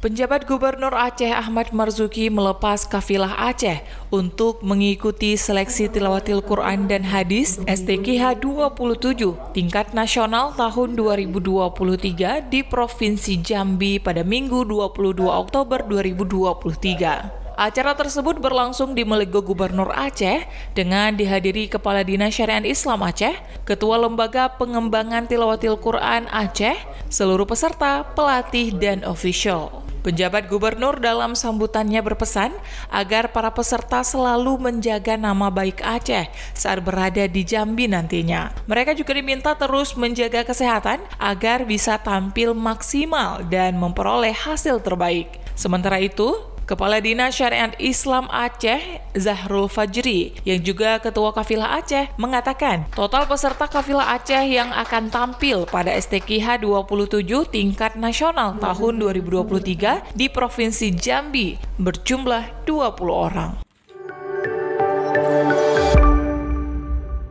Penjabat Gubernur Aceh Ahmad Marzuki melepas kafilah Aceh untuk mengikuti seleksi tilawatil Quran dan Hadis STKH 27 tingkat nasional tahun 2023 di Provinsi Jambi pada Minggu 22 Oktober 2023. Acara tersebut berlangsung di Melego Gubernur Aceh dengan dihadiri Kepala Dinas Syariat Islam Aceh, Ketua Lembaga Pengembangan Tilawatil Quran Aceh, seluruh peserta, pelatih, dan official. Penjabat gubernur dalam sambutannya berpesan agar para peserta selalu menjaga nama baik Aceh saat berada di Jambi nantinya. Mereka juga diminta terus menjaga kesehatan agar bisa tampil maksimal dan memperoleh hasil terbaik. Sementara itu, Kepala Dinas Syariat Islam Aceh, Zahrul Fajri, yang juga Ketua Kafilah Aceh, mengatakan total peserta Kafilah Aceh yang akan tampil pada STKH 27 tingkat nasional tahun 2023 di Provinsi Jambi berjumlah 20 orang.